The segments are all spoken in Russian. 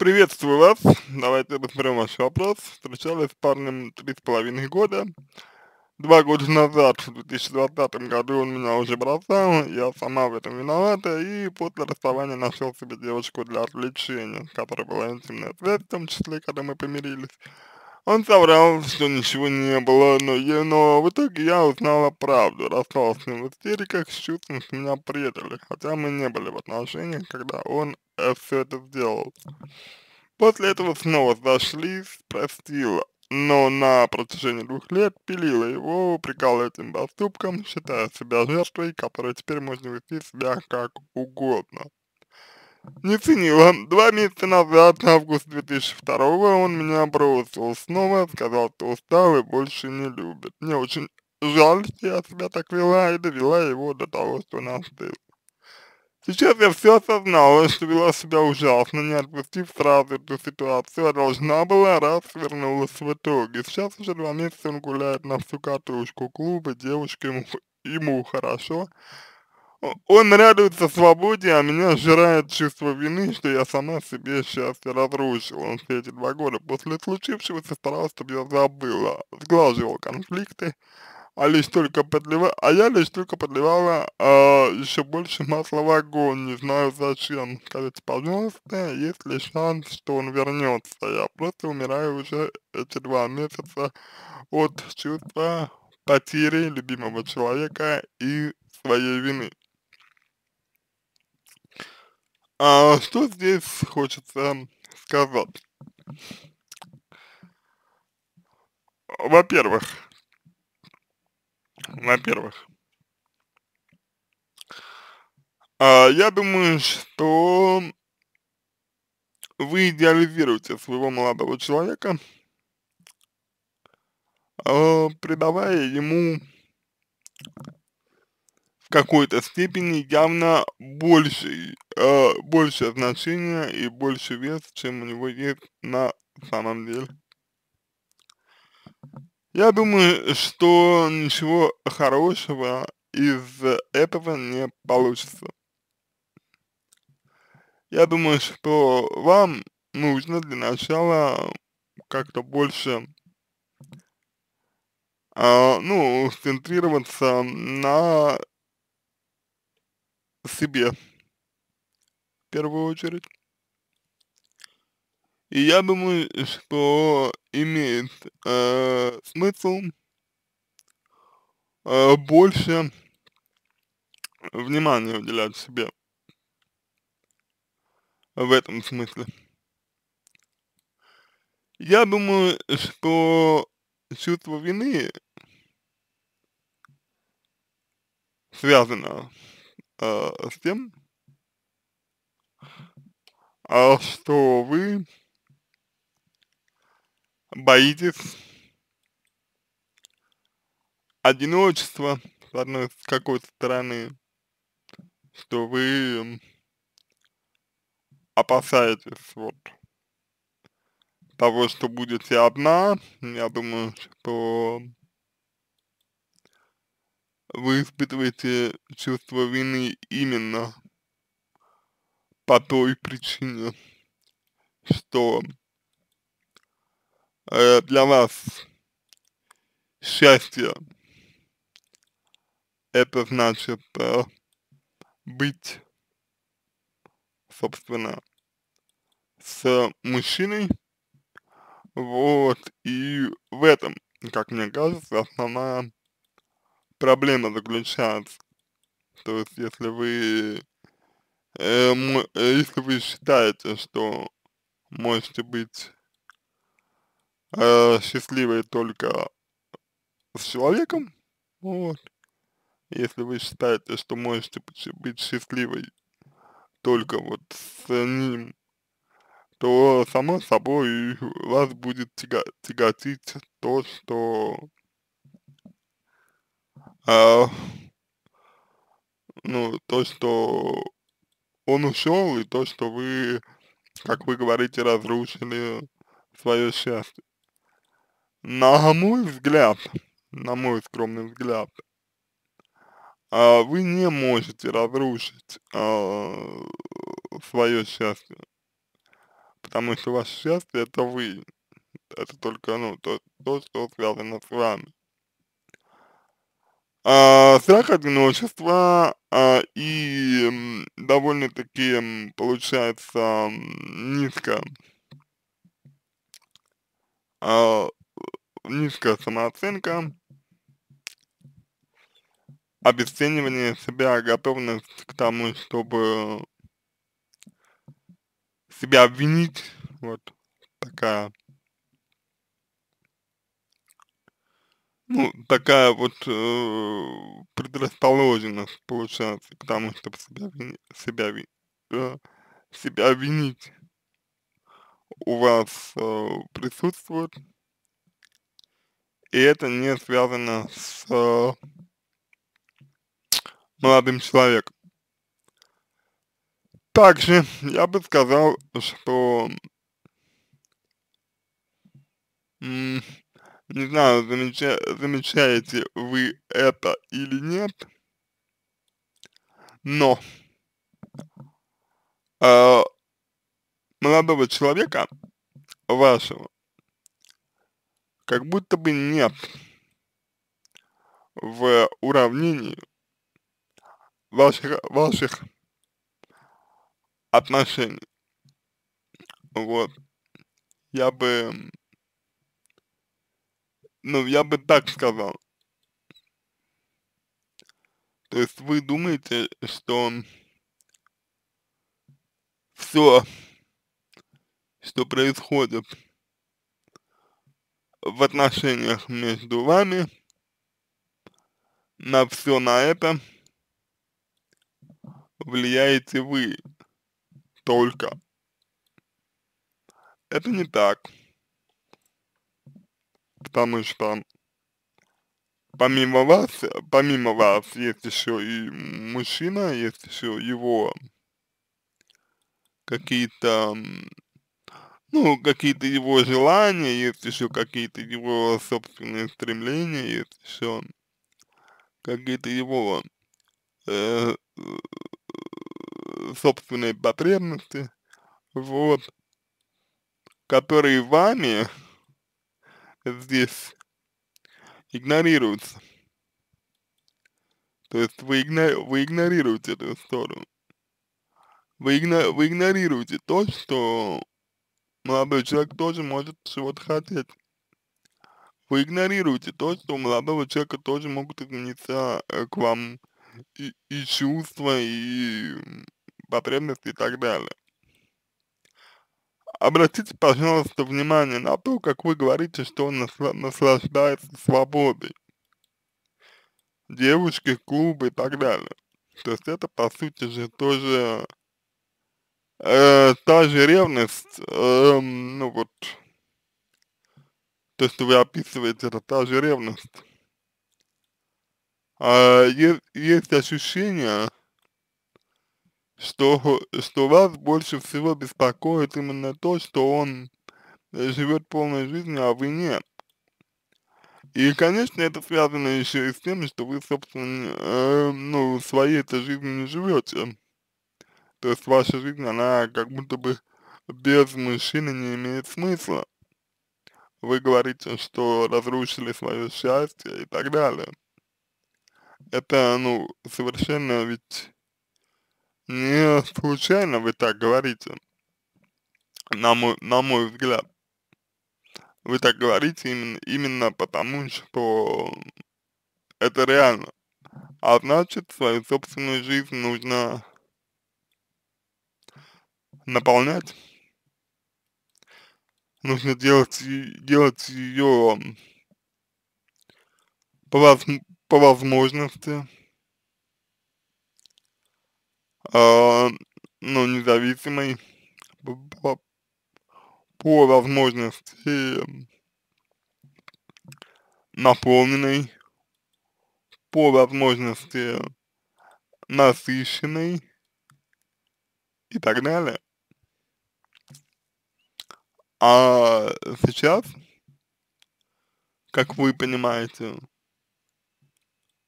Приветствую вас. Давайте разберем ваш вопрос. Встречались с парнем три с половиной года. Два года назад, в 2020 году, он меня уже бросал, я сама в этом виновата, и после расставания нашел себе девочку для отвлечения, которая была интимной связь, в том числе, когда мы помирились. Он соврал, что ничего не было, но, я, но в итоге я узнала правду, рассталась с ним в истериках, с что меня предали, хотя мы не были в отношениях, когда он э, все это сделал. После этого снова зашли, простила, но на протяжении двух лет пилила его, упрекала этим поступком, считая себя жертвой, которая теперь может вести себя как угодно не ценила. Два месяца назад, на август 2002 он меня бросил. Снова сказал, что устал и больше не любит. Мне очень жаль, что я себя так вела и довела его до того, что настыл. Сейчас я все осознала, что вела себя ужасно, не отпустив сразу эту ситуацию, а должна была, раз вернулась в итоге. Сейчас уже два месяца он гуляет на всю катушку, клубы, девушки, ему, ему хорошо. Он радуется свободе, а меня жирает чувство вины, что я сама себе счастье разрушила. Он все эти два года после случившегося старался, чтобы я забыла, сглаживал конфликты, а лишь только подлива, а я лишь только подливала э, а, еще больше масла в огонь, не знаю зачем. Скажите, пожалуйста, есть ли шанс, что он вернется? Я просто умираю уже эти два месяца от чувства потери любимого человека и своей вины. А что здесь хочется сказать? Во-первых, во-первых, а, я думаю, что вы идеализируете своего молодого человека, а, придавая ему какой-то степени явно больше, э, больше значения и больше вес, чем у него есть на самом деле. Я думаю, что ничего хорошего из этого не получится. Я думаю, что вам нужно для начала как-то больше а, ну, центрироваться на себе в первую очередь. И я думаю, что имеет э, смысл э, больше внимания уделять себе в этом смысле. Я думаю, что чувство вины связано а, с тем, а, что вы боитесь одиночества, с одной, с какой-то стороны, что вы опасаетесь вот того, что будете одна. Я думаю, что вы испытываете чувство вины именно по той причине, что э, для вас счастье это значит э, быть, собственно, с мужчиной, вот, и в этом, как мне кажется, основная проблема заключается. То есть, если вы, эм, э, если вы считаете, что можете быть э, счастливой только с человеком, вот, если вы считаете, что можете быть счастливой только вот с ним, то само собой вас будет тяготить то, что а, ну, то, что он ушел, и то, что вы, как вы говорите, разрушили свое счастье. На мой взгляд, на мой скромный взгляд, а, вы не можете разрушить а, свое счастье, потому что ваше счастье это вы, это только, ну, то, то что связано с вами. А, страх одиночества, а, и довольно-таки, получается, м, низко а, низкая самооценка, обесценивание себя, готовность к тому, чтобы себя обвинить, вот такая ну, такая вот э, предрасположенность получается к тому, чтобы себя, вини, себя, ви, э, себя винить у вас э, присутствует, и это не связано с э, молодым человеком. Также я бы сказал, что не знаю, замеча замечаете вы это или нет, но э, молодого человека вашего как будто бы нет в уравнении ваших, ваших отношений. Вот. Я бы ну, я бы так сказал. То есть вы думаете, что все, что происходит в отношениях между вами, на все на это влияете вы только. Это не так потому что помимо вас, помимо вас есть еще и мужчина, есть еще его какие-то, ну, какие-то его желания, есть еще какие-то его собственные стремления, есть еще какие-то его э, собственные потребности, вот, которые вами здесь игнорируется. То есть вы, игно вы игнорируете эту сторону. Вы, игно вы игнорируете то, что молодой человек тоже может чего-то хотеть. Вы игнорируете то, что у молодого человека тоже могут измениться э, к вам и, и чувства, и потребности и так далее. Обратите, пожалуйста, внимание на то, как вы говорите, что он наслаждается свободой. Девушки, клубы и так далее. То есть это, по сути же, тоже э, та же ревность, э, ну вот, то, что вы описываете, это та же ревность. А, есть, есть ощущение, что, что вас больше всего беспокоит именно то, что он э, живет полной жизнью, а вы нет. И, конечно, это связано еще и с тем, что вы, собственно, э, ну, своей этой жизнью не живете. То есть ваша жизнь, она как будто бы без мужчины не имеет смысла. Вы говорите, что разрушили свое счастье и так далее. Это, ну, совершенно ведь не случайно вы так говорите, на мой, на мой взгляд. Вы так говорите именно, именно потому, что это реально. А значит, свою собственную жизнь нужно наполнять. Нужно делать, делать ее по, воз, по возможности э, а, но ну, независимой по, по возможности наполненной, по возможности насыщенной и так далее. А сейчас, как вы понимаете,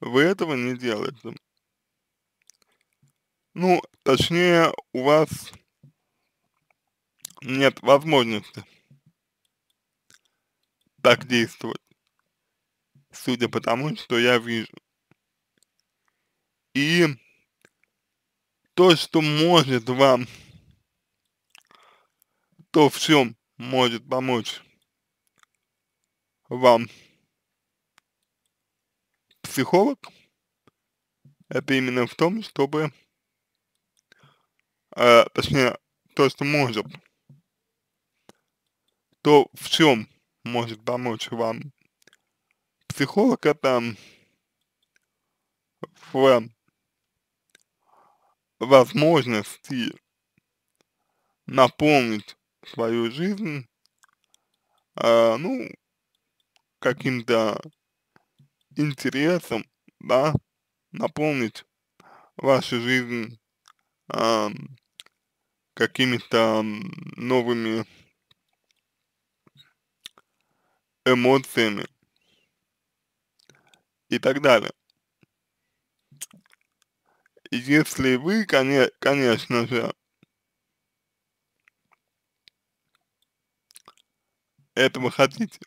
вы этого не делаете. Ну, точнее, у вас нет возможности так действовать, судя по тому, что я вижу. И то, что может вам, то в чем может помочь вам психолог, это именно в том, чтобы э, точнее, то, что может, то в чем может помочь вам психолог, это в возможности наполнить свою жизнь, э, ну, каким-то интересом, да, наполнить вашу жизнь эм, какими-то новыми эмоциями и так далее. Если вы, конечно же, этого хотите.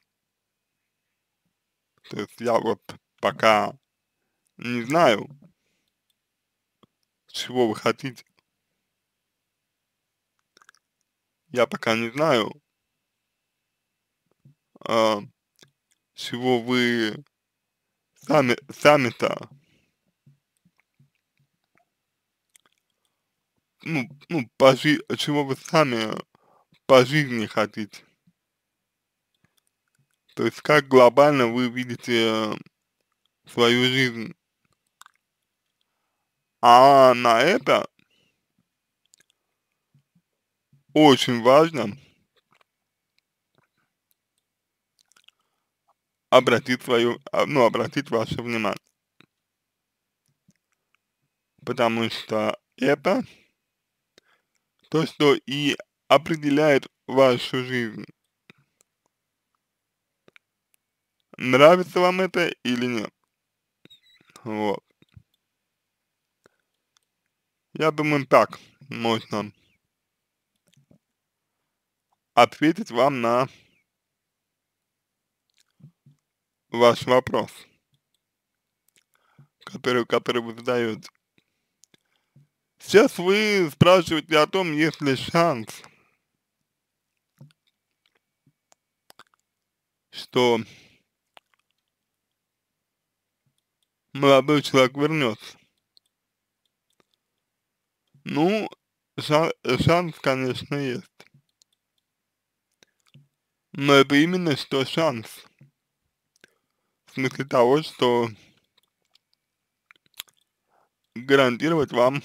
То есть я вот пока не знаю, чего вы хотите. я пока не знаю, э, а, чего вы сами, сами-то, ну, ну, по чего вы сами по жизни хотите. То есть как глобально вы видите свою жизнь. А на это очень важно обратить свою, а, ну, обратить ваше внимание. Потому что это то, что и определяет вашу жизнь. Нравится вам это или нет. Вот. Я думаю, так можно ответить вам на ваш вопрос, который, который вы задаете. Сейчас вы спрашиваете о том, есть ли шанс, что молодой человек вернется. Ну, шанс, конечно, есть. Но это именно что шанс. В смысле того, что гарантировать вам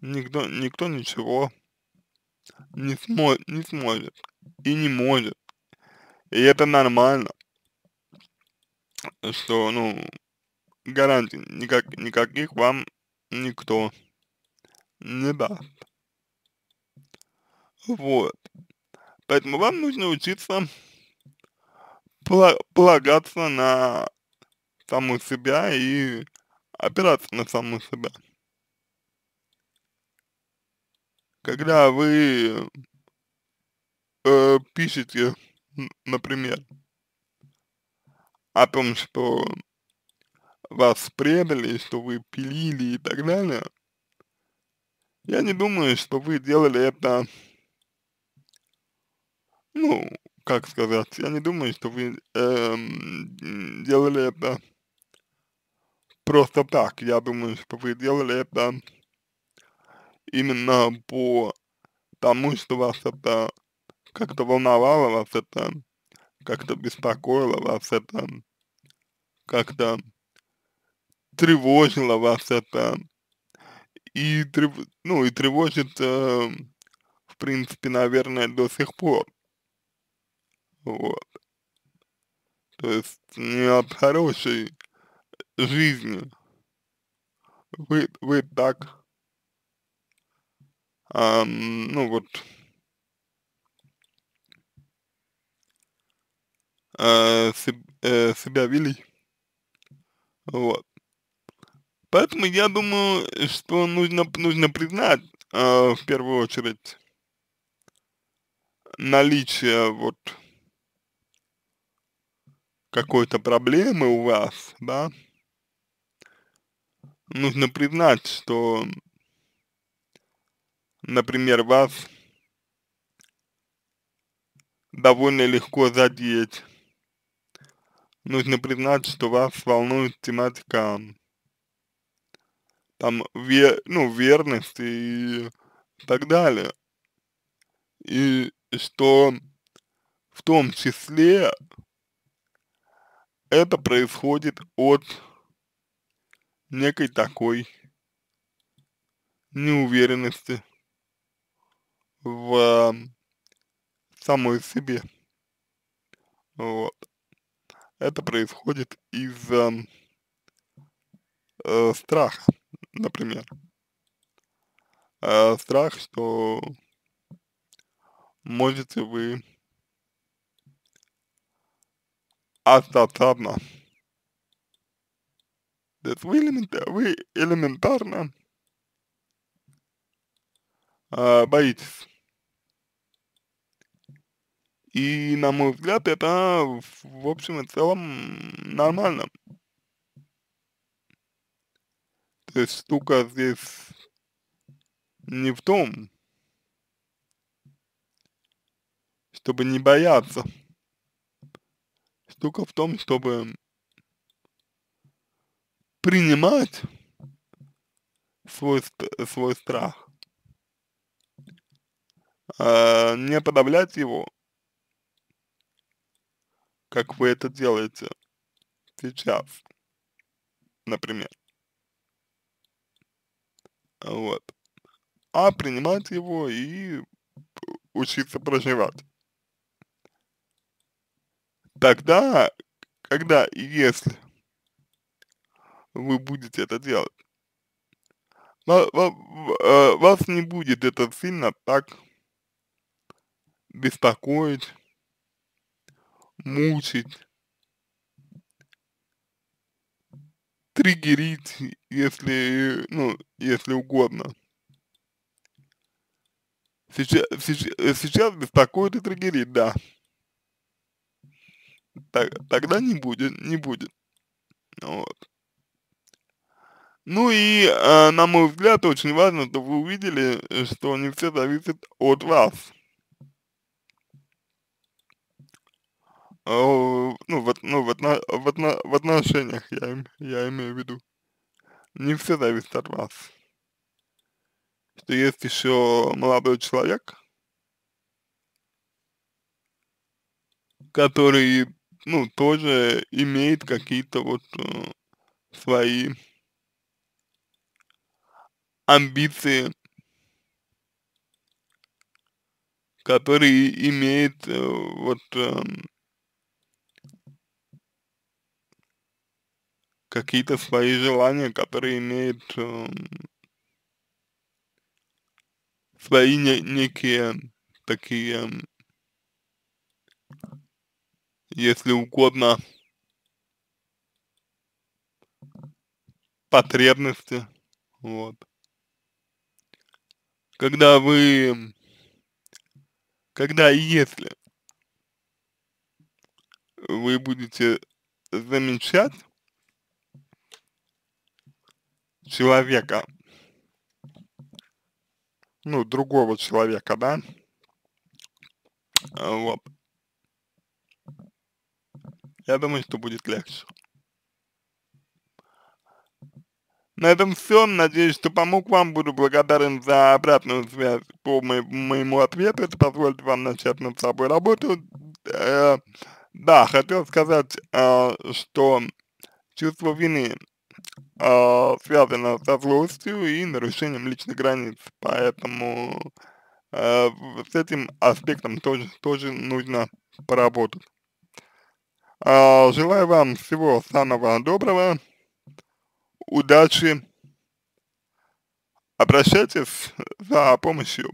никто, никто ничего не, смо не сможет и не может. И это нормально, что, ну, гарантий никак, никаких вам никто не даст. Вот. Поэтому вам нужно учиться полагаться на саму себя и опираться на саму себя. Когда вы э, пишете, например, о том, что вас предали, что вы пилили и так далее, я не думаю, что вы делали это ну, как сказать, я не думаю, что вы эм, делали это просто так. Я думаю, что вы делали это именно по тому, что вас это как-то волновало, вас это как-то беспокоило, вас это как-то тревожило, вас это и, ну, и тревожит, э, в принципе, наверное, до сих пор вот. То есть не от хорошей жизни. Вы, вы так, эм, ну вот, э, э, себя вели. Вот. Поэтому я думаю, что нужно, нужно признать э, в первую очередь наличие вот какой-то проблемы у вас, да, нужно признать, что, например, вас довольно легко задеть. Нужно признать, что вас волнует тематика там, вер, ну, верности и так далее. И что в том числе это происходит от некой такой неуверенности в самой себе. Вот. Это происходит из э, страха, например. Э, страх, что можете вы элементарно. Вы, элемента вы элементарно э, боитесь. И, на мой взгляд, это, в общем и целом, нормально. То есть штука здесь не в том, чтобы не бояться. Штука в том, чтобы принимать свой, свой страх, а не подавлять его, как вы это делаете сейчас, например. Вот. А принимать его и учиться проживать тогда, когда и если вы будете это делать, э, вас, не будет это сильно так беспокоить, мучить, триггерить, если, ну, если угодно. сейчас, э, сейчас беспокоит и триггерит, да так, тогда не будет, не будет. Вот. Ну и, э, на мой взгляд, очень важно, чтобы вы увидели, э, что не все зависит от вас. ну, в, ну, в, в, в отношениях я, я имею в виду. Не все зависит от вас. Что есть еще молодой человек, который ну, тоже имеет какие-то вот э, свои амбиции, которые имеет э, вот э, какие-то свои желания, которые имеют э, эм, свои не, некие такие эм, если угодно, потребности, вот. Когда вы, когда и если вы будете замечать человека, ну, другого человека, да, вот, я думаю, что будет легче. На этом все. Надеюсь, что помог вам. Буду благодарен за обратную связь по моему ответу. Это позволит вам начать над собой работу. Э, да, хотел сказать, э, что чувство вины э, связано со злостью и нарушением личных границ. Поэтому э, с этим аспектом тоже, тоже нужно поработать. А, желаю вам всего самого доброго, удачи. Обращайтесь за помощью.